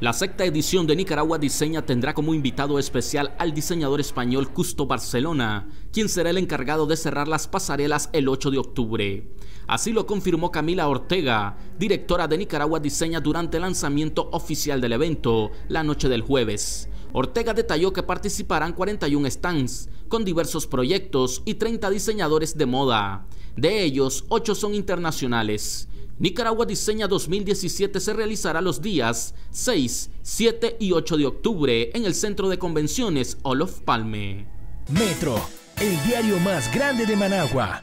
La sexta edición de Nicaragua Diseña tendrá como invitado especial al diseñador español Custo Barcelona, quien será el encargado de cerrar las pasarelas el 8 de octubre. Así lo confirmó Camila Ortega, directora de Nicaragua Diseña durante el lanzamiento oficial del evento, la noche del jueves. Ortega detalló que participarán 41 stands con diversos proyectos y 30 diseñadores de moda. De ellos, 8 son internacionales. Nicaragua Diseña 2017 se realizará los días 6, 7 y 8 de octubre en el Centro de Convenciones Olof Palme. Metro, el diario más grande de Managua.